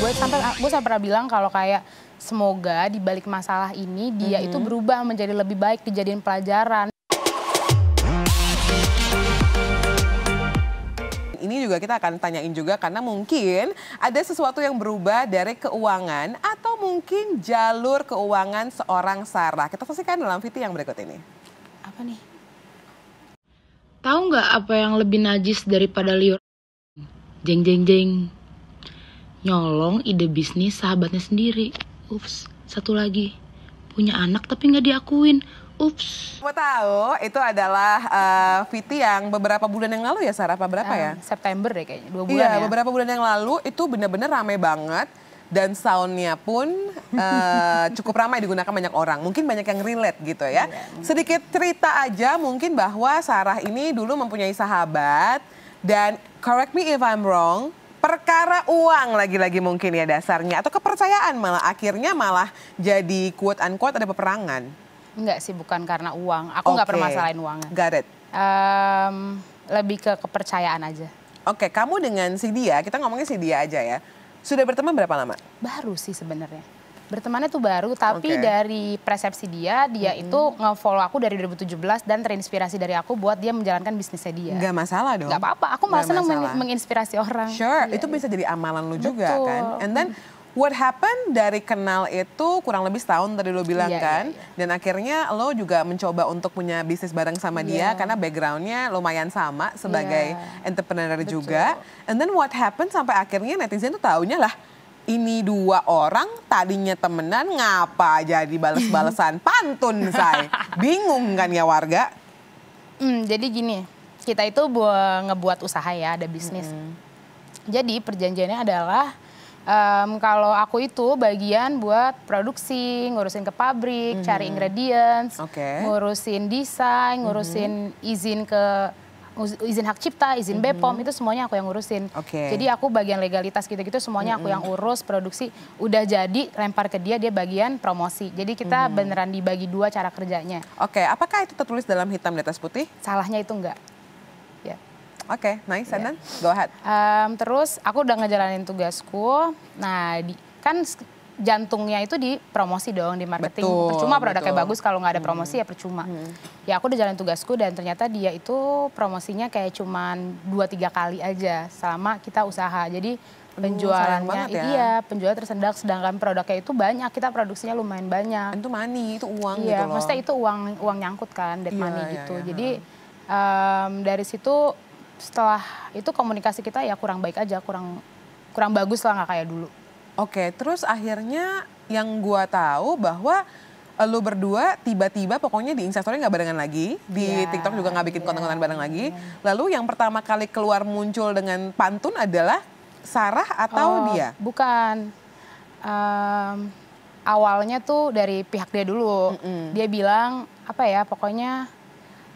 gue sampai gue sampai pernah bilang kalau kayak semoga di balik masalah ini dia mm -hmm. itu berubah menjadi lebih baik dijadiin pelajaran. Ini juga kita akan tanyain juga karena mungkin ada sesuatu yang berubah dari keuangan atau mungkin jalur keuangan seorang Sarah. Kita saksikan dalam video yang berikut ini. Apa nih? Tahu nggak apa yang lebih najis daripada liur? Jeng jeng jeng nyolong ide bisnis sahabatnya sendiri. Ups, satu lagi punya anak tapi nggak diakuin. Ups. Mau tahu itu adalah uh, Viti yang beberapa bulan yang lalu ya Sarah, apa berapa ya? September deh kayaknya, dua iya, bulan iya, ya. beberapa bulan yang lalu itu benar-benar ramai banget. Dan soundnya pun uh, cukup ramai digunakan banyak orang. Mungkin banyak yang relate gitu ya. Iya. Sedikit cerita aja mungkin bahwa Sarah ini dulu mempunyai sahabat. Dan correct me if I'm wrong, perkara uang lagi-lagi mungkin ya dasarnya atau kepercayaan malah akhirnya malah jadi quote unquote ada peperangan. Enggak sih bukan karena uang. Aku nggak okay. permasalahin uangnya. Got it. Um, lebih ke kepercayaan aja. Oke, okay, kamu dengan si dia, kita ngomongin si dia aja ya. Sudah berteman berapa lama? Baru sih sebenarnya bertemannya tuh baru tapi okay. dari persepsi dia dia hmm. itu nge-follow aku dari 2017 dan terinspirasi dari aku buat dia menjalankan bisnisnya dia. Gak masalah dong. Gak apa-apa, aku malah senang menginspirasi orang. Sure, yeah, itu iya. bisa jadi amalan lu Betul. juga kan. And then What happened dari kenal itu kurang lebih setahun tadi lu bilang yeah, iya, kan, yeah, yeah. dan akhirnya lo juga mencoba untuk punya bisnis bareng sama dia yeah. karena backgroundnya lumayan sama sebagai yeah. entrepreneur Betul. juga. And then what happened sampai akhirnya netizen tuh taunya lah, ini dua orang tadinya temenan ngapa jadi bales-balesan pantun saya bingung kan ya warga hmm, jadi gini kita itu buat ngebuat usaha ya ada bisnis hmm. jadi perjanjiannya adalah um, kalau aku itu bagian buat produksi ngurusin ke pabrik -hmm. cari ingredients okay. ngurusin desain ngurusin -hmm. izin ke izin hak cipta, izin BPOM mhm. hmm. itu semuanya aku yang ngurusin. Okay. Jadi aku bagian legalitas gitu-gitu semuanya hmm. aku mhm. yang urus produksi udah jadi lempar ke dia dia bagian promosi. Jadi kita hmm. beneran dibagi dua cara kerjanya. Oke, okay. apakah itu tertulis dalam hitam di atas putih? Salahnya itu enggak. Ya. Oke, okay, nice. Yeah. then go ahead. Um, terus aku udah ngejalanin tugasku. Nah, di, kan jantungnya itu di promosi dong di marketing. Betul, percuma produknya betul. bagus kalau nggak ada hmm. promosi hmm. ya percuma. Hmm. Ya aku udah jalan tugasku dan ternyata dia itu promosinya kayak cuman dua tiga kali aja selama kita usaha. Jadi penjualannya uh, ya. iya penjual tersendak sedangkan produknya itu banyak kita produksinya lumayan banyak itu money itu uang iya, gitu loh maksudnya itu uang uang nyangkut kan dead iya, money iya, gitu iya. jadi um, dari situ setelah itu komunikasi kita ya kurang baik aja kurang kurang bagus lah nggak kayak dulu Oke, terus akhirnya yang gue tahu bahwa eh, lo berdua tiba-tiba pokoknya di instastory nggak barengan lagi di yeah, tiktok juga nggak bikin iya. konten-konten yeah, bareng lagi yeah. lalu yang pertama kali keluar muncul dengan pantun adalah Sarah atau oh, dia bukan um, awalnya tuh dari pihak dia dulu mm -mm. dia bilang apa ya pokoknya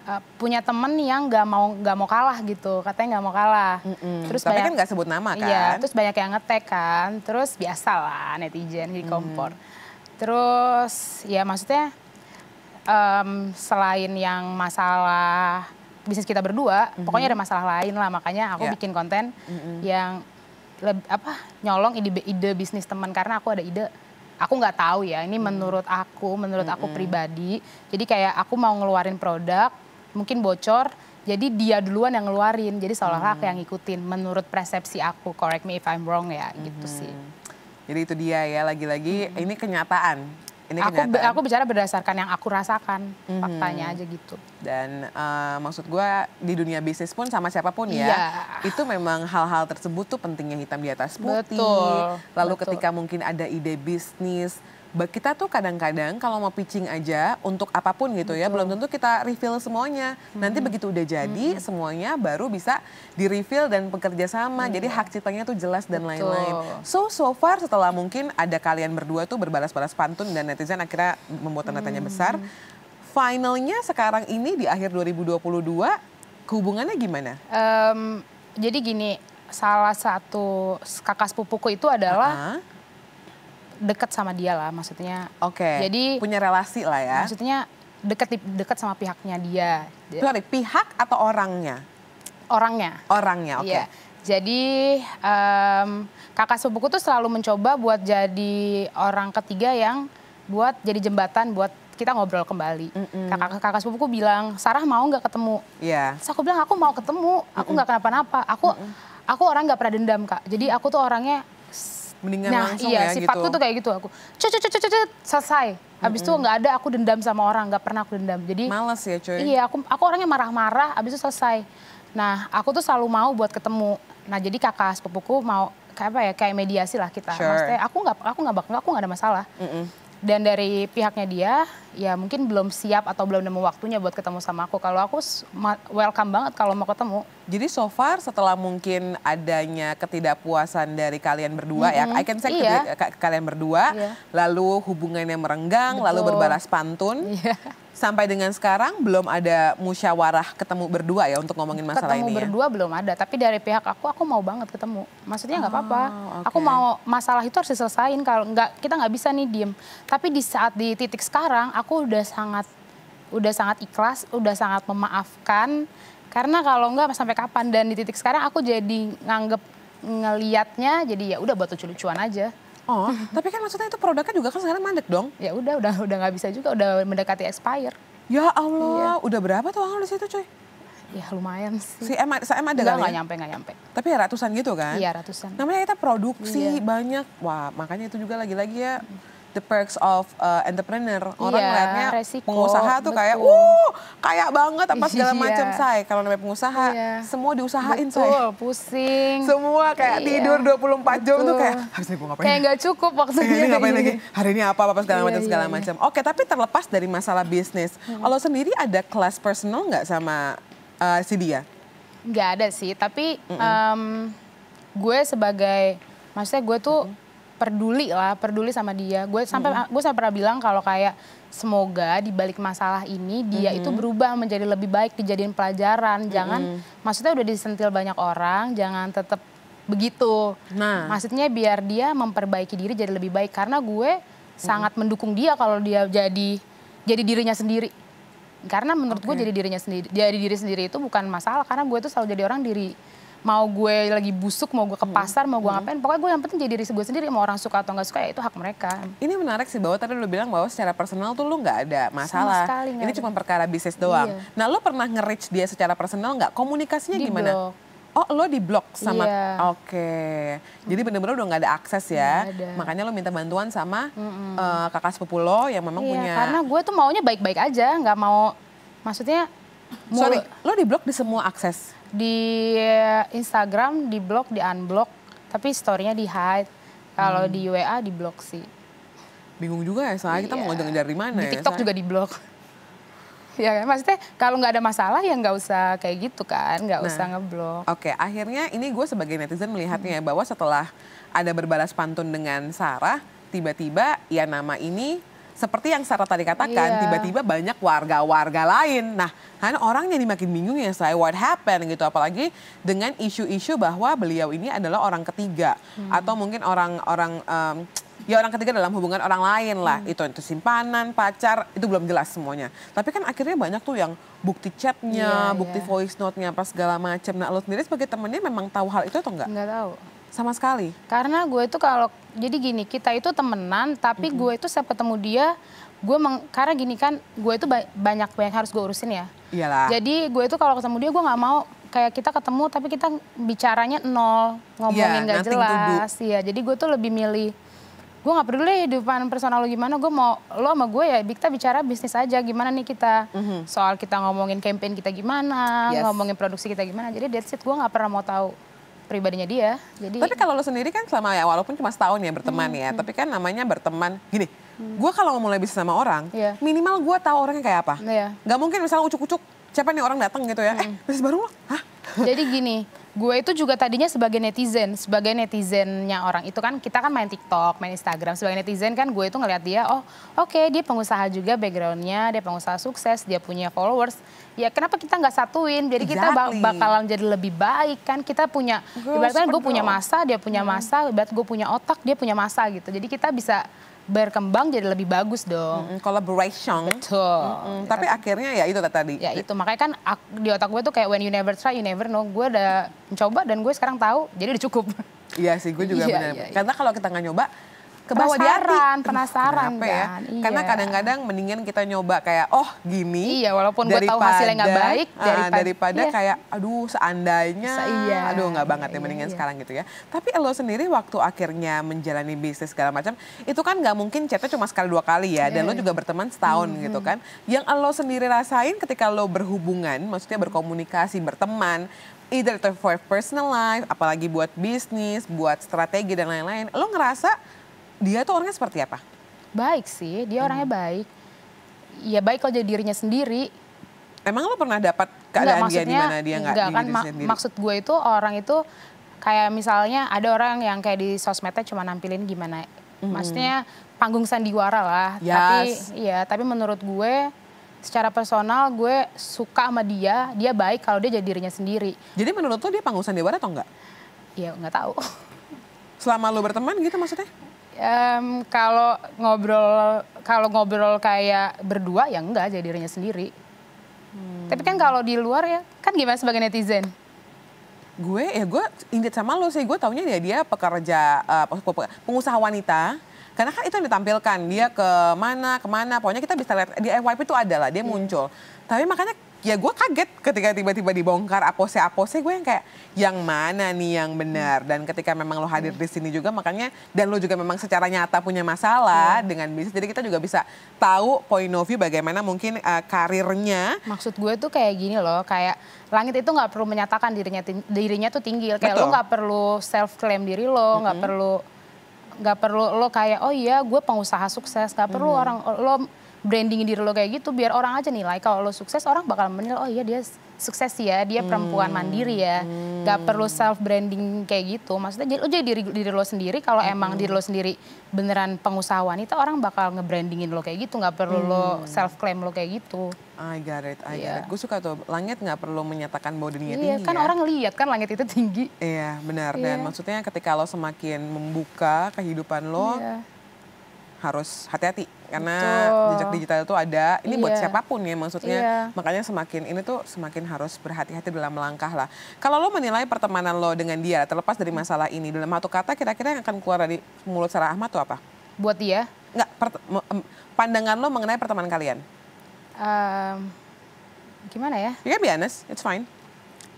uh, punya temen yang nggak mau nggak mau kalah gitu katanya nggak mau kalah mm -mm. terus tapi banyak, kan nggak sebut nama iya, kan iya terus banyak yang ngetek kan terus biasa lah netizen di mm. kompor mm. terus ya maksudnya um, selain yang masalah bisnis kita berdua mm -hmm. pokoknya ada masalah lain lah makanya aku yeah. bikin konten mm -hmm. yang apa nyolong ide ide bisnis teman karena aku ada ide aku nggak tahu ya ini hmm. menurut aku menurut hmm. aku pribadi jadi kayak aku mau ngeluarin produk mungkin bocor jadi dia duluan yang ngeluarin jadi seolah-olah aku yang ngikutin menurut persepsi aku correct me if I'm wrong ya hmm. gitu sih mm-hmm. jadi itu dia ya lagi-lagi hmm. ini kenyataan ini aku kenyataan. aku bicara berdasarkan yang aku rasakan hmm. faktanya aja gitu dan uh, maksud gue di dunia bisnis pun sama siapapun ya Yeah. itu memang hal-hal tersebut tuh pentingnya hitam di atas putih Betul. lalu Betul. ketika mungkin ada ide bisnis kita tuh kadang-kadang kalau mau pitching aja untuk apapun gitu ya, belum tentu kita refill semuanya. Hmm. Nanti begitu udah jadi hmm. semuanya baru bisa di refill dan bekerja sama. Hmm. Jadi hak ciptanya tuh jelas dan lain-lain. So so far setelah mungkin ada kalian berdua tuh berbalas-balas pantun dan netizen akhirnya membuat tanda tanya mm. besar. Finalnya sekarang ini di akhir 2022 hubungannya gimana? Um, jadi gini, salah satu kakak sepupuku itu adalah uh -huh deket sama dia lah maksudnya. Oke. Okay. Jadi punya relasi lah ya. Maksudnya deket dekat sama pihaknya dia. Sorry, pihak atau orangnya? Orangnya. Orangnya, oke. Okay. Iya. Jadi um, kakak sepupuku tuh selalu mencoba buat jadi orang ketiga yang buat jadi jembatan buat kita ngobrol kembali. Mm -mm. Kakak kakak sepupuku bilang, "Sarah mau nggak ketemu?" Iya. Yeah. aku bilang, "Aku mau ketemu. Aku nggak kenapa-napa. Aku mm -mm. aku orang nggak pernah dendam, Kak. Jadi aku tuh orangnya mendingan nah, langsung iya, ya nah iya sifatku gitu. tuh kayak gitu aku. Cucu cucu cucu selesai. Habis itu mm -hmm. nggak ada aku dendam sama orang, nggak pernah aku dendam. Jadi malas ya, cuy. Iya, aku aku orangnya marah-marah, habis itu selesai. Nah, aku tuh selalu mau buat ketemu. Nah, jadi kakak sepupuku mau kayak apa ya kayak mediasi lah kita. Sure. Maksudnya aku nggak aku nggak bakal aku nggak ada masalah. Mm -hmm dan dari pihaknya dia ya mungkin belum siap atau belum nemu waktunya buat ketemu sama aku. Kalau aku welcome banget kalau mau ketemu. Jadi so far setelah mungkin adanya ketidakpuasan dari kalian berdua mm -hmm. ya, I can say iya. kalian berdua, iya. lalu hubungannya merenggang, Betul. lalu berbalas pantun. Iya sampai dengan sekarang belum ada musyawarah ketemu berdua ya untuk ngomongin masalah ketemu ini. Ketemu ya? berdua ya? belum ada, tapi dari pihak aku aku mau banget ketemu. Maksudnya nggak oh, apa-apa. Okay. Aku mau masalah itu harus diselesain kalau nggak kita nggak bisa nih diem. Tapi di saat di titik sekarang aku udah sangat udah sangat ikhlas, udah sangat memaafkan. Karena kalau nggak sampai kapan dan di titik sekarang aku jadi nganggep ngelihatnya jadi ya udah buat lucu-lucuan aja. Oh, tapi kan maksudnya itu produknya juga kan sekarang mandek dong. Ya udah, udah udah nggak bisa juga, udah mendekati expire. Ya Allah, iya. udah berapa tuh uang lu situ cuy? Ya lumayan sih. Si M, si M ada nggak? Nggak ya? nyampe, gak nyampe. Tapi ya ratusan gitu kan? Iya ratusan. Namanya kita produksi iya. banyak. Wah makanya itu juga lagi-lagi ya. Hmm the perks of uh, entrepreneur. Orang yeah, iya, lainnya pengusaha tuh betul. kayak, uh kayak banget apa segala yeah. macam saya. Kalau namanya pengusaha, yeah. semua diusahain betul, say. pusing. Semua kayak yeah. tidur 24 betul. jam tuh kayak harus ini ngapain? Kayak nggak cukup waktunya. ini ngapain lagi? Hari ini apa apa segala yeah, macam segala yeah. macam. Oke, tapi terlepas dari masalah bisnis, hmm. lo sendiri ada kelas personal nggak sama uh, si dia? Nggak ada sih, tapi mm -mm. Um, gue sebagai maksudnya gue tuh mm -mm peduli lah, peduli sama dia. Gue sampai -hmm. gue sampai pernah bilang kalau kayak semoga di balik masalah ini dia -hmm. itu mm-hmm. berubah menjadi lebih baik dijadiin pelajaran. Jangan -hmm. maksudnya udah disentil banyak orang, jangan tetap begitu. Nah, maksudnya biar dia memperbaiki diri jadi lebih baik karena gue -hmm. sangat mendukung dia kalau dia jadi jadi dirinya sendiri karena menurut okay. gue jadi dirinya sendiri jadi diri sendiri itu bukan masalah karena gue tuh selalu jadi orang diri mau gue lagi busuk, mau gue ke hmm. pasar, mau gue hmm. ngapain, pokoknya gue yang penting jadi diri gue sendiri, mau orang suka atau nggak suka ya itu hak mereka. Ini menarik sih bahwa tadi lo bilang bahwa secara personal tuh lu nggak ada masalah. sekali, gak Ini cuma perkara bisnis doang. Iya. Nah lo pernah nge-reach dia secara personal nggak? Komunikasinya di gimana? Blog. Oh lo di blok sama, iya. oke. Okay. Jadi hmm. bener-bener udah nggak ada akses ya, ada. makanya lo minta bantuan sama mm -mm. Uh, kakak sepupu lo yang memang iya, punya. Karena gue tuh maunya baik-baik aja, nggak mau, maksudnya Sorry, lo di blok di semua akses? di Instagram di blog di unblock tapi storynya di hide kalau hmm. di WA di blog sih bingung juga ya soalnya kita mau iya. ngejar dari mana di ya, TikTok ya, juga di blog ya kan maksudnya kalau nggak ada masalah ya nggak usah kayak gitu kan nggak nah, usah ngeblok oke okay. akhirnya ini gue sebagai netizen melihatnya ya, hmm. bahwa setelah ada berbalas pantun dengan Sarah tiba-tiba ya nama ini seperti yang Sarah tadi katakan, iya. tiba-tiba yeah. banyak warga-warga lain. Nah, kan orang jadi makin bingung ya saya what happened gitu, apalagi dengan isu-isu bahwa beliau ini adalah orang ketiga hmm. atau mungkin orang-orang ya orang ketiga dalam hubungan orang lain lah. Hmm. Itu itu simpanan, pacar, itu belum jelas semuanya. Tapi kan akhirnya banyak tuh yang bukti chatnya, yeah, bukti yeah. voice note-nya, apa segala macam. Nah, lo sendiri sebagai temennya memang tahu hal itu atau enggak? Enggak tahu. Sama sekali. Karena gue itu kalau jadi gini, kita itu temenan, tapi mm -hmm. gue itu saya ketemu dia, gue meng, karena gini kan, gue itu banyak banyak harus gue urusin ya. Iyalah. Jadi gue itu kalau ketemu dia gue nggak mau kayak kita ketemu tapi kita bicaranya nol, ngomongin iya, nggak yeah, jelas. Iya, jadi gue tuh lebih milih gue nggak peduli di depan personal lo gimana gue mau lo sama gue ya kita bicara bisnis aja gimana nih kita mm-hmm. soal kita ngomongin campaign kita gimana yes. ngomongin produksi kita gimana jadi that's it gue nggak pernah mau tahu pribadinya dia. Jadi Tapi kalau lo sendiri kan selama ya walaupun cuma setahun ya berteman hmm, ya, hmm. tapi kan namanya berteman gini. Hmm. Gue kalau mulai bisnis sama orang, yeah. minimal gue tahu orangnya kayak apa. Yeah. Gak mungkin misalnya ucuk-ucuk siapa nih orang datang gitu ya. Hmm. Eh, bisnis baru lo? Hah? Jadi gini, gue itu juga tadinya sebagai netizen, sebagai netizennya orang itu kan kita kan main TikTok, main Instagram, sebagai netizen kan gue itu ngeliat dia, oh oke okay, dia pengusaha juga backgroundnya, dia pengusaha sukses, dia punya followers, ya kenapa kita nggak satuin? Jadi exactly. kita bak bakalan jadi lebih baik kan, kita punya, ibaratnya kan gue punya masa, dia punya masa, ibarat gue punya otak, dia punya masa gitu, jadi kita bisa berkembang jadi lebih bagus dong. Mm -hmm. Collaboration. Betul. Mm -hmm. Ya, Tapi akhirnya ya itu tadi. Ya itu makanya kan di otak gue tuh kayak when you never try you never know. Gue udah mencoba dan gue sekarang tahu jadi udah cukup. Iya sih gue juga iya, benar. Iya, iya. Karena kalau kita nggak nyoba kebawa bawah Penasaran, ya? Kan? Iya. Karena kadang-kadang mendingan kita nyoba kayak oh gini. Iya, walaupun gue tahu hasilnya nggak baik ah, daripada, daripada iya. kayak aduh seandainya, iya. aduh nggak banget ya iya, mendingan iya. sekarang gitu ya. Tapi lo sendiri waktu akhirnya menjalani bisnis segala macam, itu kan nggak mungkin chatnya cuma sekali dua kali ya, dan lo iya. juga berteman setahun hmm. gitu kan. Yang lo sendiri rasain ketika lo berhubungan, maksudnya berkomunikasi, berteman, either for personal life, apalagi buat bisnis, buat strategi dan lain-lain, lo ngerasa dia tuh orangnya seperti apa? Baik sih, dia hmm. orangnya baik. Ya baik kalau jadi dirinya sendiri. Emang lo pernah dapat keadaan enggak, dia di mana dia enggak kan, ma sendiri? Maksud gue itu orang itu kayak misalnya ada orang yang kayak di sosmednya cuma nampilin gimana. Hmm. Maksudnya panggung sandiwara lah. Yes. Tapi ya, tapi menurut gue secara personal gue suka sama dia, dia baik kalau dia jadi dirinya sendiri. Jadi menurut lo dia panggung sandiwara atau enggak? Ya enggak tahu. Selama lo berteman gitu maksudnya? Um, kalau ngobrol kalau ngobrol kayak berdua ya enggak jadi dirinya sendiri. Hmm. Tapi kan kalau di luar ya kan gimana sebagai netizen? Gue ya gue inget sama lo sih gue taunya dia dia pekerja uh, pengusaha wanita. Karena kan itu yang ditampilkan dia ke mana kemana pokoknya kita bisa lihat di FYP itu ada lah dia hmm. muncul. Tapi makanya ya gue kaget ketika tiba-tiba dibongkar apose-apose gue yang kayak yang mana nih yang benar dan ketika memang lo hadir di sini juga makanya dan lo juga memang secara nyata punya masalah hmm. dengan bisnis jadi kita juga bisa tahu point of view bagaimana mungkin uh, karirnya maksud gue tuh kayak gini loh kayak langit itu nggak perlu menyatakan dirinya dirinya tuh tinggi kayak Betul. lo nggak perlu self claim diri lo nggak -hmm. perlu nggak perlu lo kayak oh iya gue pengusaha sukses nggak perlu -hmm. orang lo branding diri lo kayak gitu biar orang aja nilai kalau lo sukses orang bakal menilai oh iya dia sukses ya dia perempuan hmm. mandiri ya hmm. gak perlu self branding kayak gitu maksudnya jadi lo jadi diri, diri lo sendiri kalau hmm. emang diri lo sendiri beneran pengusaha wanita orang bakal ngebrandingin lo kayak gitu gak perlu hmm. lo self claim lo kayak gitu I got it, I yeah. got iya. it. Gue suka tuh, langit gak perlu menyatakan bahwa dunia yeah, tinggi kan ya. orang lihat kan langit itu tinggi. Iya, yeah, benar. Yeah. Dan iya. maksudnya ketika lo semakin membuka kehidupan lo, yeah. harus hati-hati karena Betul. jejak digital itu ada. Ini iya. buat siapapun ya maksudnya. Yeah. Makanya semakin ini tuh semakin harus berhati-hati dalam melangkah lah. Kalau lo menilai pertemanan lo dengan dia terlepas dari masalah ini dalam satu kata kira-kira yang akan keluar dari mulut Sarah Ahmad tuh apa? Buat dia? Enggak, pandangan lo mengenai pertemanan kalian. Um, gimana ya? Ya be honest, it's fine.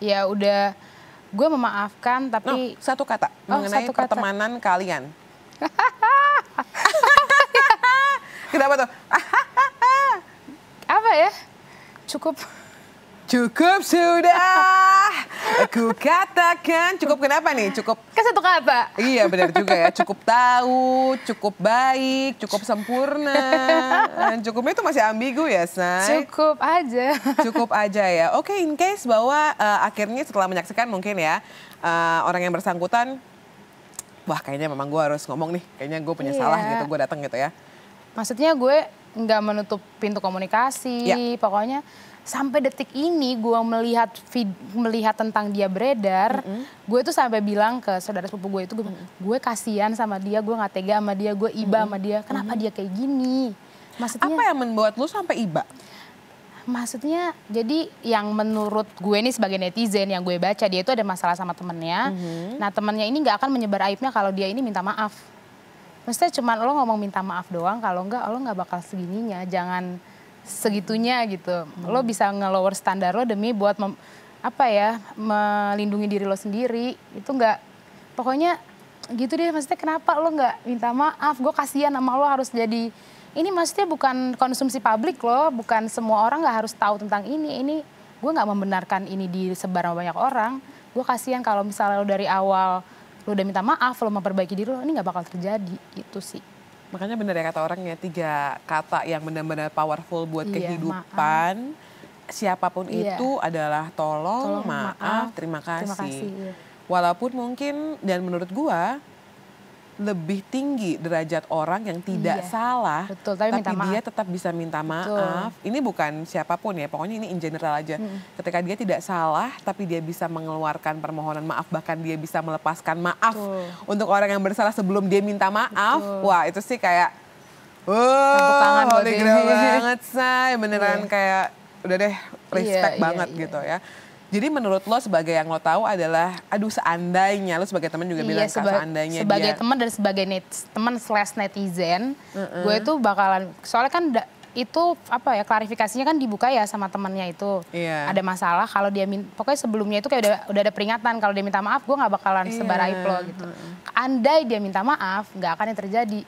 Ya udah gue memaafkan tapi no, satu kata oh, mengenai satu kata. pertemanan kalian. kenapa tuh? Apa ya? Cukup. Cukup sudah. Aku katakan cukup kenapa nih? Cukup. Kan satu kata. Iya benar juga ya. Cukup tahu, cukup baik, cukup sempurna. Cukupnya itu masih ambigu ya, Snai? Cukup aja. Cukup aja ya. Oke, okay, in case bahwa uh, akhirnya setelah menyaksikan mungkin ya uh, orang yang bersangkutan, wah kayaknya memang gue harus ngomong nih. Kayaknya gue punya yeah. salah gitu. Gue datang gitu ya maksudnya gue nggak menutup pintu komunikasi ya. pokoknya sampai detik ini gue melihat vid, melihat tentang dia beredar mm -hmm. gue tuh sampai bilang ke saudara sepupu gue itu gue, mm -hmm. gue kasihan sama dia gue nggak tega sama dia gue iba mm -hmm. sama dia kenapa mm -hmm. dia kayak gini maksudnya apa yang membuat lu sampai iba maksudnya jadi yang menurut gue nih sebagai netizen yang gue baca dia itu ada masalah sama temennya mm -hmm. nah temennya ini nggak akan menyebar aibnya kalau dia ini minta maaf maksudnya cuma lo ngomong minta maaf doang kalau enggak lo nggak bakal segininya jangan segitunya gitu hmm. lo bisa ngelower standar lo demi buat mem, apa ya melindungi diri lo sendiri itu enggak, pokoknya gitu deh maksudnya kenapa lo nggak minta maaf gue kasihan sama lo harus jadi ini maksudnya bukan konsumsi publik lo bukan semua orang nggak harus tahu tentang ini ini gue nggak membenarkan ini di sebarang banyak orang gue kasihan kalau misalnya lo dari awal lu udah minta maaf lo memperbaiki diri lu, ini nggak bakal terjadi itu sih makanya bener ya kata orang ya tiga kata yang benar-benar powerful buat iya, kehidupan maaf. siapapun iya. itu adalah tolong, tolong maaf, maaf terima kasih, terima kasih iya. walaupun mungkin dan menurut gua lebih tinggi derajat orang yang tidak iya. salah, Betul, tapi, tapi dia tetap bisa minta maaf. Betul. Ini bukan siapapun ya, pokoknya ini in general aja. Hmm. Ketika dia tidak salah, tapi dia bisa mengeluarkan permohonan maaf, bahkan dia bisa melepaskan maaf Betul. untuk orang yang bersalah sebelum dia minta maaf. Betul. Wah itu sih kayak, wow, holy grail banget say, beneran yeah. kayak udah deh respect yeah, iya, banget yeah, gitu ya. Jadi menurut lo sebagai yang lo tahu adalah aduh seandainya lo sebagai teman juga iya, bilang seba seandainya sebagai teman dan sebagai net teman slash netizen mm -hmm. gue itu bakalan soalnya kan itu apa ya klarifikasinya kan dibuka ya sama temannya itu yeah. ada masalah kalau dia min pokoknya sebelumnya itu kayak udah udah ada peringatan kalau dia minta maaf gue nggak bakalan yeah. sebar iya. lo gitu andai dia minta maaf nggak akan yang terjadi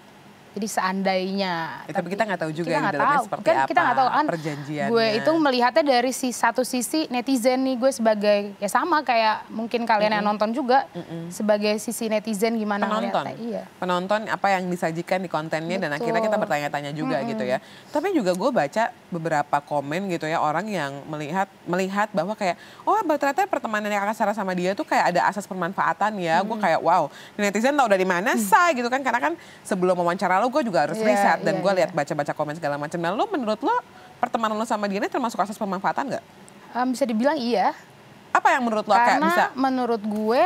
jadi seandainya. Ya, tapi, kita nggak tahu juga kita yang dalamnya tahu. seperti kan, apa. Kita nggak tahu kan. Perjanjiannya. Gue itu melihatnya dari si satu sisi netizen nih gue sebagai ya sama kayak mungkin kalian mm -hmm. yang nonton juga mm -hmm. sebagai sisi netizen gimana penonton. Iya. Penonton apa yang disajikan di kontennya Betul. dan akhirnya kita bertanya-tanya juga mm -hmm. gitu ya. Tapi juga gue baca beberapa komen gitu ya orang yang melihat melihat bahwa kayak oh ternyata pertemanan yang kakak Sarah sama dia tuh kayak ada asas permanfaatan ya. Mm -hmm. Gue kayak wow netizen tau dari mana mm -hmm. sih gitu kan karena kan sebelum wawancara lo tahu gue juga harus yeah, riset dan yeah, gue iya. lihat baca-baca komen segala macam. Nah, lo menurut lo pertemanan lo sama dia ini termasuk asas pemanfaatan nggak? Um, bisa dibilang iya. Apa yang menurut lo Karena kayak bisa? menurut gue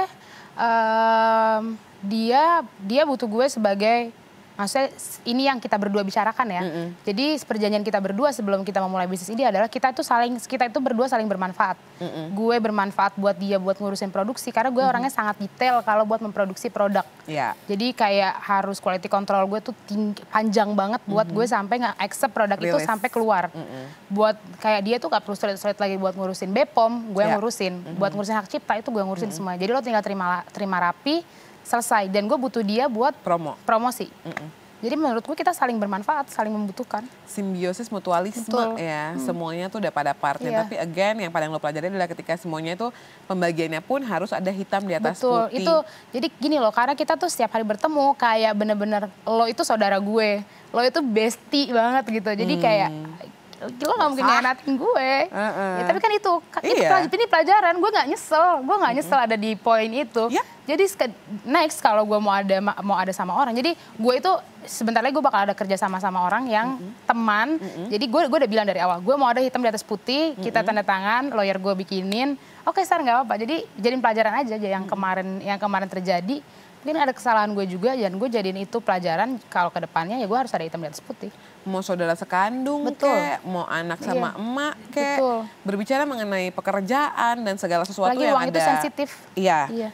um, dia dia butuh gue sebagai maksudnya ini yang kita berdua bicarakan ya. Mm -hmm. Jadi perjanjian kita berdua sebelum kita memulai bisnis ini adalah kita itu saling kita itu berdua saling bermanfaat. Mm -hmm. Gue bermanfaat buat dia buat ngurusin produksi karena gue mm -hmm. orangnya sangat detail kalau buat memproduksi produk. Yeah. Jadi kayak harus quality control gue tuh tinggi, panjang banget buat mm -hmm. gue sampai nggak accept produk Release. itu sampai keluar. Mm -hmm. Buat kayak dia tuh gak perlu sulit-sulit lagi buat ngurusin bepom gue yeah. Iya. ngurusin. Mm -hmm. Buat ngurusin hak cipta itu gue ngurusin mm -hmm. semua. Jadi lo tinggal terima terima rapi selesai dan gue butuh dia buat promo promosi mm -mm. Jadi menurut gue kita saling bermanfaat, saling membutuhkan. Simbiosis mutualisme Betul. ya, hmm. semuanya tuh udah pada partnya. Yeah. Tapi again yang paling lo pelajari adalah ketika semuanya itu pembagiannya pun harus ada hitam di atas Betul. putih. Itu jadi gini loh, karena kita tuh setiap hari bertemu kayak bener-bener lo itu saudara gue, lo itu bestie banget gitu. Jadi hmm. kayak lo gak mungkin nyenatin gue. Uh -uh. Ya, tapi kan itu, itu iya. pelaj ini pelajaran. Gue gak nyesel, gue gak nyesel uh -uh. ada di poin itu. Yeah. Jadi next kalau gue mau ada mau ada sama orang, jadi gue itu sebentar lagi gue bakal ada kerja sama sama orang yang mm -hmm. teman. Mm -hmm. Jadi gue gue udah bilang dari awal, gue mau ada hitam di atas putih, mm -hmm. kita tanda tangan, lawyer gue bikinin. Oke, okay, sar nggak apa-apa. Jadi jadiin pelajaran aja, aja yang kemarin yang kemarin terjadi mungkin ada kesalahan gue juga dan gue jadiin itu pelajaran kalau ke depannya ya gue harus ada hitam di atas putih mau saudara sekandung Betul. kek mau anak sama iya. emak kek Betul. berbicara mengenai pekerjaan dan segala sesuatu Lagi yang ada itu sensitif iya, iya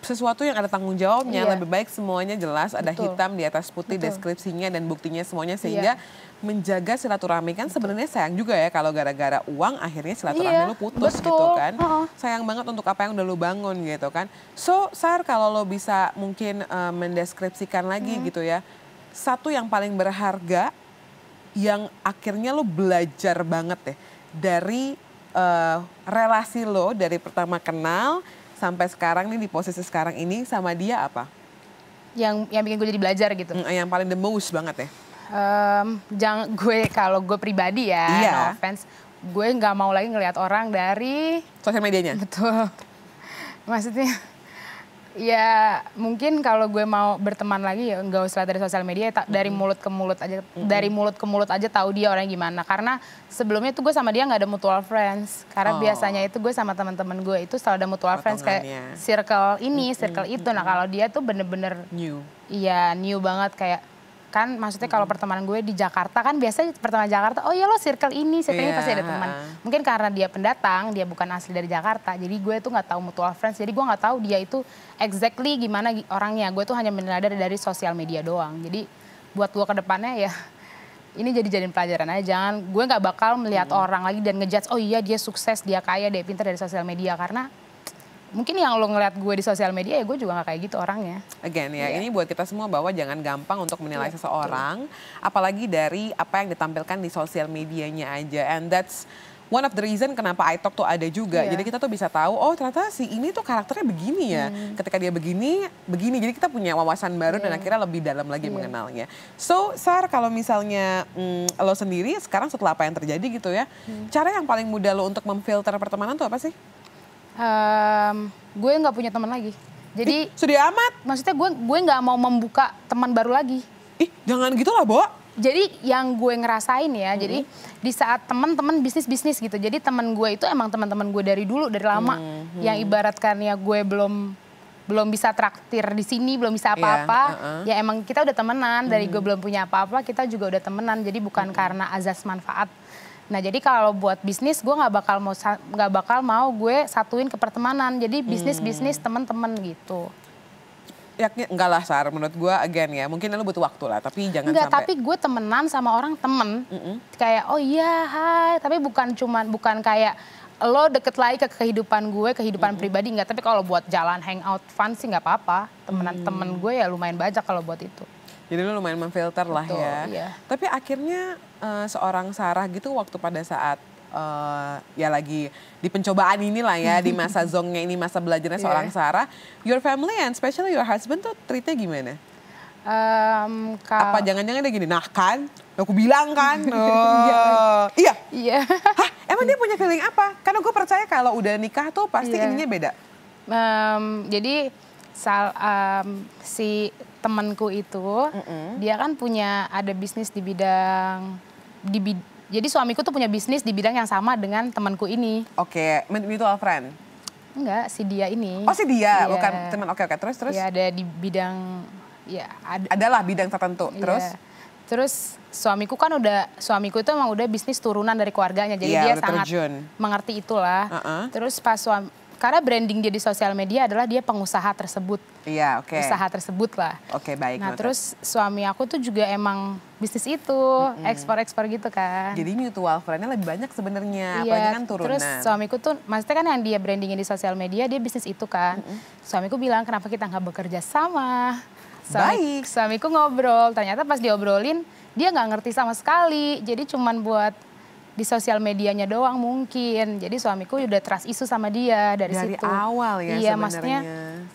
sesuatu yang ada tanggung jawabnya iya. lebih baik semuanya jelas ada Betul. hitam di atas putih Betul. deskripsinya dan buktinya semuanya iya. sehingga iya. menjaga silaturahmi kan sebenarnya sayang juga ya kalau gara-gara uang akhirnya silaturahmi iya. lu putus gitu Betul. gitu kan uh -huh. sayang banget untuk apa yang udah lu bangun gitu kan so sar kalau lo bisa mungkin uh, mendeskripsikan lagi hmm. gitu ya satu yang paling berharga yang akhirnya lo belajar banget deh dari uh, relasi lo dari pertama kenal sampai sekarang nih di posisi sekarang ini sama dia apa? Yang yang bikin gue jadi belajar gitu. Mm, yang paling the most banget ya. Um, jangan gue kalau gue pribadi ya, iya. no offense, gue nggak mau lagi ngelihat orang dari sosial medianya. Betul. Maksudnya Ya mungkin kalau gue mau berteman lagi ya nggak usah dari sosial media mm -hmm. dari mulut ke mulut aja mm -hmm. dari mulut ke mulut aja tahu dia orangnya gimana karena sebelumnya tuh gue sama dia nggak ada mutual friends karena oh. biasanya itu gue sama teman-teman gue itu selalu ada mutual friends kayak circle ini circle mm -hmm. itu nah kalau dia tuh bener-bener new iya new banget kayak kan maksudnya kalau hmm. pertemanan gue di Jakarta kan biasanya pertemanan Jakarta oh ya lo circle ini circle yeah. ini pasti ada iya. teman mungkin karena dia pendatang dia bukan asli dari Jakarta jadi gue tuh nggak tahu mutual friends jadi gue nggak tahu dia itu exactly gimana orangnya gue tuh hanya meneladani dari sosial media doang jadi buat gue kedepannya ya ini jadi jadiin pelajaran aja jangan gue nggak bakal melihat hmm. orang lagi dan ngejudge oh iya dia sukses dia kaya dia pintar dari sosial media karena mungkin yang lo ngeliat gue di sosial media ya gue juga gak kayak gitu orangnya. Again ya, yeah. ini buat kita semua bahwa jangan gampang untuk menilai yeah. seseorang, yeah. apalagi dari apa yang ditampilkan di sosial medianya aja. And that's one of the reason kenapa iTalk tuh ada juga. Yeah. Jadi kita tuh bisa tahu, oh ternyata si ini tuh karakternya begini ya. Hmm. Ketika dia begini, begini. Jadi kita punya wawasan baru yeah. dan iya. akhirnya lebih dalam lagi yeah. mengenalnya. So, Sar, kalau misalnya mm, lo sendiri sekarang setelah apa yang terjadi gitu ya, hmm. cara yang paling mudah lo untuk memfilter pertemanan tuh apa sih? um, gue nggak punya teman lagi. Jadi Ih, sedih amat. Maksudnya gue gue nggak mau membuka teman baru lagi. Ih, jangan gitu lah, Bo. Jadi yang gue ngerasain ya, hmm. jadi di saat teman-teman bisnis-bisnis gitu. Jadi teman gue itu emang teman-teman gue dari dulu, dari lama. Hmm, hmm. Yang ibaratkan ya gue belum belum bisa traktir di sini, belum bisa iya, apa-apa. Yeah, uh -uh. Ya emang kita udah temenan, dari gue hmm. belum punya apa-apa, kita juga udah temenan. Jadi bukan hmm. karena azas manfaat Nah jadi kalau buat bisnis gue nggak bakal mau nggak bakal mau gue satuin ke pertemanan. Jadi bisnis bisnis hmm. teman-teman gitu ya enggak ya, lah Sar menurut gue again ya mungkin lu butuh waktu lah tapi jangan enggak, sampai tapi gue temenan sama orang temen mm -hmm. kayak oh iya hai tapi bukan cuman bukan kayak lo deket lagi ke kehidupan gue kehidupan mm -hmm. pribadi enggak tapi kalau buat jalan hangout fun sih enggak apa-apa temenan mm. temen gue ya lumayan banyak kalau buat itu jadi lu lumayan memfilter Betul, lah ya. Iya. Tapi akhirnya uh, seorang Sarah gitu waktu pada saat uh, ya lagi di pencobaan inilah ya di masa zongnya ini masa belajarnya iya. seorang Sarah, your family and especially your husband tuh treatnya gimana? Um, kalau... Apa jangan-jangan dia gini, nah kan, aku bilang kan, oh. iya, iya. iya. Hah, emang dia punya feeling apa? Karena gue percaya kalau udah nikah tuh pasti yeah. ininya beda. Um, jadi sal, um, si temanku itu mm -hmm. dia kan punya ada bisnis di bidang di bid, jadi suamiku tuh punya bisnis di bidang yang sama dengan temanku ini. Oke, okay. mutual friend. Enggak, si dia ini. Oh, si dia, yeah. bukan teman. Oke, okay, oke. Okay. Terus terus. Ya ada di bidang ya ada adalah bidang tertentu. Iya. Terus yeah. Terus suamiku kan udah suamiku itu emang udah bisnis turunan dari keluarganya, jadi yeah, dia sangat terjun. mengerti itulah. Uh -uh. Terus pas suami karena branding dia di sosial media adalah dia pengusaha tersebut. Iya, oke. Okay. Usaha tersebut lah. Oke, okay, baik. Nah, betul. terus suami aku tuh juga emang bisnis itu, mm -hmm. ekspor-ekspor gitu kan. Jadi mutual friend-nya lebih banyak sebenarnya, iya, apalagi kan turunan. Terus suamiku tuh, maksudnya kan yang dia brandingin di sosial media, dia bisnis itu kan. Mm -hmm. Suamiku bilang, kenapa kita nggak bekerja sama? Suami, Baik. Suamiku ngobrol, ternyata pas diobrolin, dia nggak ngerti sama sekali. Jadi cuman buat di sosial medianya doang mungkin. Jadi suamiku udah trust isu sama dia dari, dari situ. awal ya Iya, maksudnya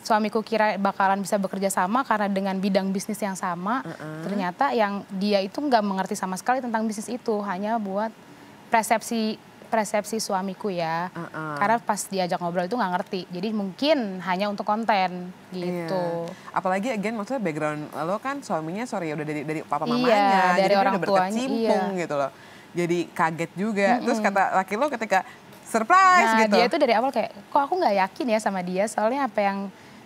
suamiku kira bakalan bisa bekerja sama karena dengan bidang bisnis yang sama. Uh -uh. Ternyata yang dia itu nggak mengerti sama sekali tentang bisnis itu, hanya buat persepsi persepsi suamiku ya. Uh -uh. Karena pas diajak ngobrol itu nggak ngerti. Jadi mungkin hanya untuk konten iya. gitu. Iya. Apalagi again maksudnya background lo kan suaminya sorry ya udah dari dari papa iya, mamanya, iya, dari jadi kan orang udah tuanya, iya. gitu loh jadi kaget juga. Mm -hmm. Terus kata laki lo ketika surprise nah, gitu. dia itu dari awal kayak, kok aku nggak yakin ya sama dia soalnya apa yang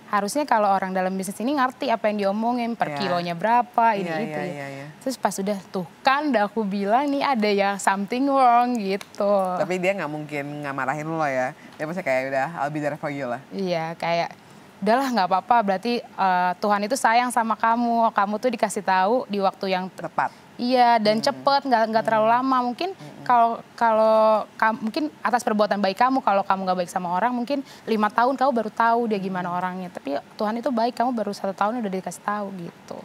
harusnya kalau orang dalam bisnis ini ngerti apa yang diomongin per yeah. kilonya berapa ini yeah, itu yeah, yeah, yeah. Iya. terus pas udah tuh kan udah aku bilang nih ada ya something wrong gitu tapi dia nggak mungkin nggak marahin lo ya dia pasti kayak udah I'll be there for you lah iya yeah, kayak udahlah nggak apa-apa berarti uh, Tuhan itu sayang sama kamu kamu tuh dikasih tahu di waktu yang tepat iya dan hmm. cepet nggak nggak terlalu hmm. lama mungkin kalau hmm. kalau mungkin atas perbuatan baik kamu kalau kamu nggak baik sama orang mungkin lima tahun kamu baru tahu dia gimana hmm. orangnya tapi Tuhan itu baik kamu baru satu tahun udah dikasih tahu gitu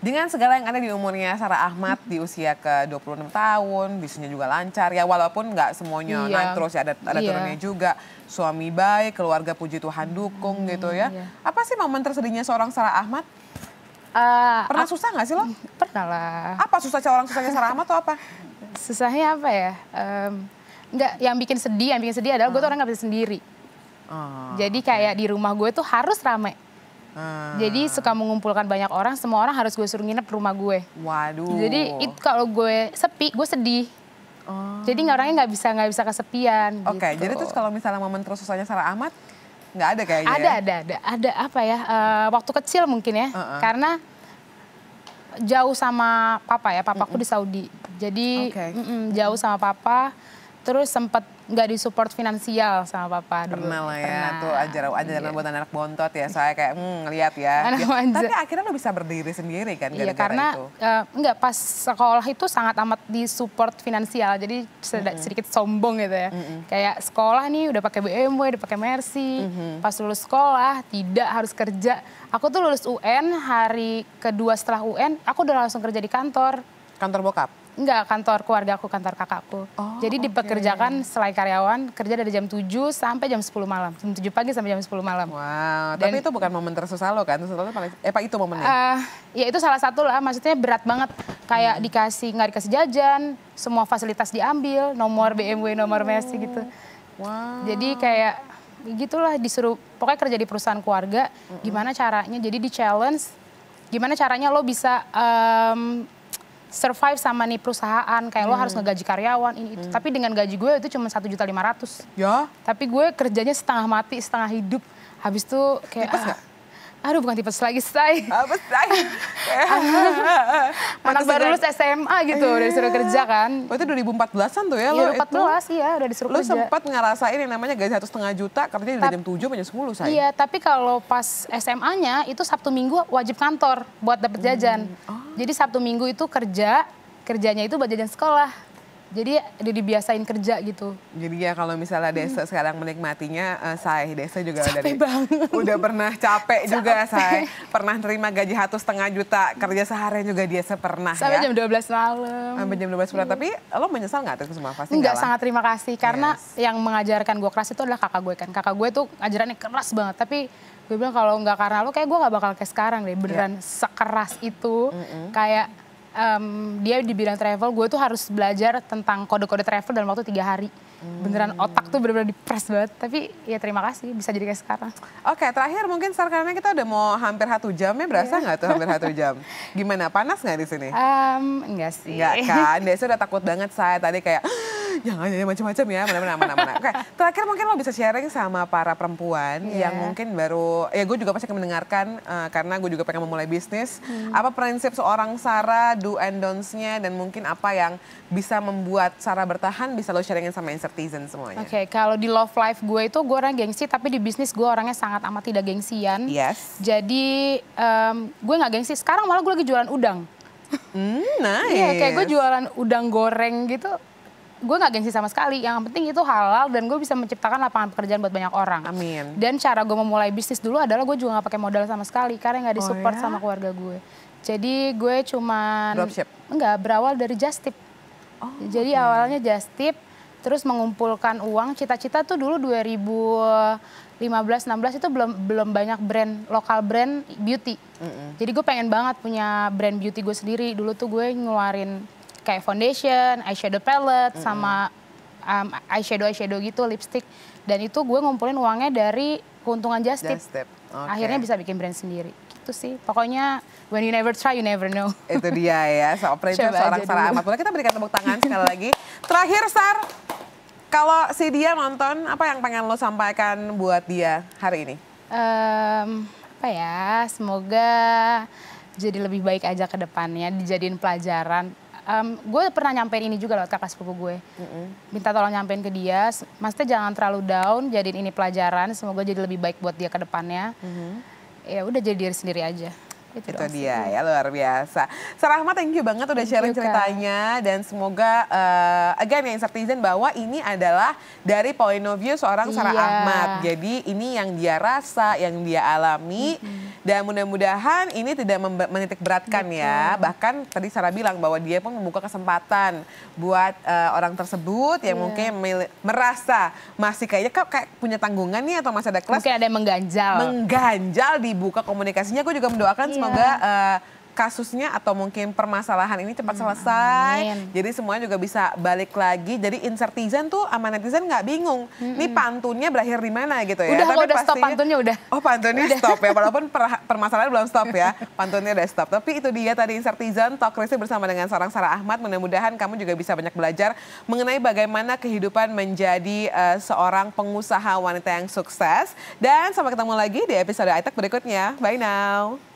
dengan segala yang ada di umurnya Sarah Ahmad hmm. di usia ke 26 tahun, bisnisnya juga lancar ya walaupun nggak semuanya iya. naik terus ya ada, ada iya. turunnya juga suami baik, keluarga puji Tuhan hmm, dukung hmm, gitu ya. Iya. Apa sih momen tersedihnya seorang Sarah Ahmad? Uh, pernah susah gak sih lo? Pernah lah. Apa susah orang susahnya Sarah Ahmad tuh apa? Susahnya apa ya? Um, enggak, yang bikin sedih, yang bikin sedih adalah hmm. gue tuh ah. orang gak bisa sendiri. Ah, Jadi kayak di rumah gue tuh harus ramai. Ah. Hmm. Jadi suka mengumpulkan banyak orang, semua orang harus gue suruh nginep rumah gue. Waduh. Jadi kalau gue sepi, gue sedih. Oh. Jadi nggak orangnya nggak bisa nggak bisa kesepian. Oke, okay, gitu. jadi terus kalau misalnya momen terus susahnya Sarah Ahmad nggak ada kayaknya. Ya? Ada, ya? ada, ada, ada apa ya? Uh, waktu kecil mungkin ya, uh -uh. karena jauh sama papa ya, papaku uh -uh. di Saudi. Jadi okay. uh -uh, jauh sama papa, terus sempat nggak disupport finansial sama papa dulu. Pernah lah ya, pernah. tuh ajaran ajaran iya. buat anak bontot ya. Saya kayak hmm, ngeliat ya. ya tapi akhirnya lo bisa berdiri sendiri kan iya, gara-gara iya, karena, itu. Uh, eh, enggak, pas sekolah itu sangat amat disupport finansial. Jadi sedikit mm -hmm. Sedikit sombong gitu ya. Mm -hmm. Kayak sekolah nih udah pakai BMW, udah pakai Mercy. Mm -hmm. Pas lulus sekolah tidak harus kerja. Aku tuh lulus UN hari kedua setelah UN, aku udah langsung kerja di kantor. Kantor bokap? Enggak, kantor keluarga aku, kantor kakakku. Oh, Jadi dipekerjakan selain karyawan, kerja dari jam 7 sampai jam 10 malam. Jam 7 pagi sampai jam 10 malam. Wow, Dan, tapi itu bukan momen tersusah lo kan? Tersusah lo paling, eh Pak itu momennya? Uh, ya itu salah satu lah, maksudnya berat banget. Kayak hmm. dikasih, nggak dikasih jajan, semua fasilitas diambil, nomor BMW, nomor oh. Messi gitu. Wow. Jadi kayak gitulah disuruh pokoknya kerja di perusahaan keluarga mm -hmm. gimana caranya jadi di challenge gimana caranya lo bisa um, survive sama nih perusahaan kayak hmm. lo harus ngegaji karyawan ini itu. Hmm. Tapi dengan gaji gue itu cuma satu juta lima ratus. Ya. Tapi gue kerjanya setengah mati setengah hidup. Habis itu kayak. Aduh bukan tipes lagi, say. Apa, say? Anak baru lulus SMA gitu, iya. udah disuruh iya. kerja kan. Oh itu 2014-an tuh ya? Iya, 2014, itu, iya udah disuruh kerja. Lo sempat ngerasain yang namanya gaji satu setengah juta, kerja dari jam 7 sampai jam 10, say. Iya, tapi kalau pas SMA-nya itu Sabtu Minggu wajib kantor buat dapet jajan. Hmm. Oh. Jadi Sabtu Minggu itu kerja, kerjanya itu buat jajan sekolah. Jadi udah dibiasain kerja gitu. Jadi ya kalau misalnya Desa hmm. sekarang menikmatinya, uh, eh, saya Desa juga capek dari banget. udah pernah capek, capek. juga saya. Pernah terima gaji satu setengah juta, kerja seharian juga dia pernah Sampai ya. jam 12 malam. Sampai jam 12 malam. Hmm. Tapi lo menyesal gak terus semua pasti Enggak, sangat terima kasih karena yes. yang mengajarkan gue keras itu adalah kakak gue kan. Kakak gue tuh ajarannya keras banget, tapi gue bilang kalau nggak karena lo kayak gue gak bakal kayak sekarang deh beneran yeah. sekeras itu mm -hmm. kayak um, dia di bidang travel, gue tuh harus belajar tentang kode-kode travel dalam waktu tiga hari. Hmm. Beneran otak tuh bener-bener dipres banget. Tapi ya terima kasih bisa jadi kayak sekarang. Oke, okay, terakhir mungkin karena kita udah mau hampir satu jam ya, berasa iya. nggak yeah. tuh hampir satu jam? Gimana, panas nggak di sini? Um, enggak sih. Enggak kan, Desi udah takut banget saya tadi kayak jangan jadi macam-macam ya mana mana mana mana oke terakhir mungkin lo bisa sharing sama para perempuan yeah. yang mungkin baru ya gue juga pasti akan mendengarkan uh, karena gue juga pengen memulai bisnis hmm. apa prinsip seorang Sarah do and don'ts-nya dan mungkin apa yang bisa membuat Sarah bertahan bisa lo sharingin sama insertizen semuanya oke okay, kalau di love life gue itu gue orang gengsi tapi di bisnis gue orangnya sangat amat tidak gengsian yes jadi um, gue nggak gengsi sekarang malah gue lagi jualan udang Hmm, nice. Iya, yeah, kayak gue jualan udang goreng gitu gue nggak gengsi sama sekali. Yang penting itu halal dan gue bisa menciptakan lapangan pekerjaan buat banyak orang. Amin. Dan cara gue memulai bisnis dulu adalah gue juga nggak pakai modal sama sekali karena nggak oh disupport oh, ya? sama keluarga gue. Jadi gue cuman dropship. Enggak, berawal dari just tip. Oh, Jadi okay. awalnya just tip terus mengumpulkan uang cita-cita tuh dulu 2000 15 16 itu belum belum banyak brand lokal brand beauty. Mm -hmm. Jadi gue pengen banget punya brand beauty gue sendiri. Dulu tuh gue ngeluarin kayak foundation, eyeshadow palette, mm -hmm. sama um, eyeshadow eyeshadow gitu, lipstick. Dan itu gue ngumpulin uangnya dari keuntungan Just Tip. Just tip. Okay. Akhirnya bisa bikin brand sendiri. Gitu sih. Pokoknya when you never try you never know. Itu dia ya. So, itu seorang Sarah Ahmad. Kita berikan tepuk tangan sekali lagi. Terakhir Sar, kalau si dia nonton apa yang pengen lo sampaikan buat dia hari ini? Um, apa ya? Semoga jadi lebih baik aja ke depannya, dijadiin pelajaran um, gue pernah nyampein ini juga lewat kakak sepupu gue. Mm-hmm. Minta tolong nyampein ke dia, Mas jangan terlalu down, jadiin ini pelajaran, semoga jadi lebih baik buat dia ke depannya. Mm-hmm. Ya udah jadi diri sendiri aja. Itu, itu dia ya luar biasa. Sarahma thank you banget udah sharing ceritanya dan semoga uh, again yang Insertizen bahwa ini adalah dari point of view seorang Sarah iya. Ahmad. Jadi ini yang dia rasa, yang dia alami. Mm -hmm dan mudah-mudahan ini tidak menitik beratkan ya. Betul. ya. Bahkan tadi Sarah bilang bahwa dia pun membuka kesempatan buat uh, orang tersebut yang yeah. mungkin merasa masih kayaknya kayak punya tanggungan nih atau masih ada kelas. Mungkin ada yang mengganjal. Mengganjal dibuka komunikasinya. Aku juga mendoakan yeah. semoga uh, kasusnya atau mungkin permasalahan ini cepat hmm, selesai. Amin. Jadi semuanya juga bisa balik lagi. Jadi insertizen tuh sama netizen nggak bingung. Ini hmm Nih pantunnya berakhir di mana gitu ya. Udah, Tapi udah pastinya, stop pantunnya udah. Oh pantunnya udah. stop ya. Walaupun per, permasalahan belum stop ya. Pantunnya udah stop. Tapi itu dia tadi insertizen talk race bersama dengan seorang Sarah Ahmad. Mudah-mudahan kamu juga bisa banyak belajar mengenai bagaimana kehidupan menjadi uh, seorang pengusaha wanita yang sukses. Dan sampai ketemu lagi di episode Aitak e berikutnya. Bye now.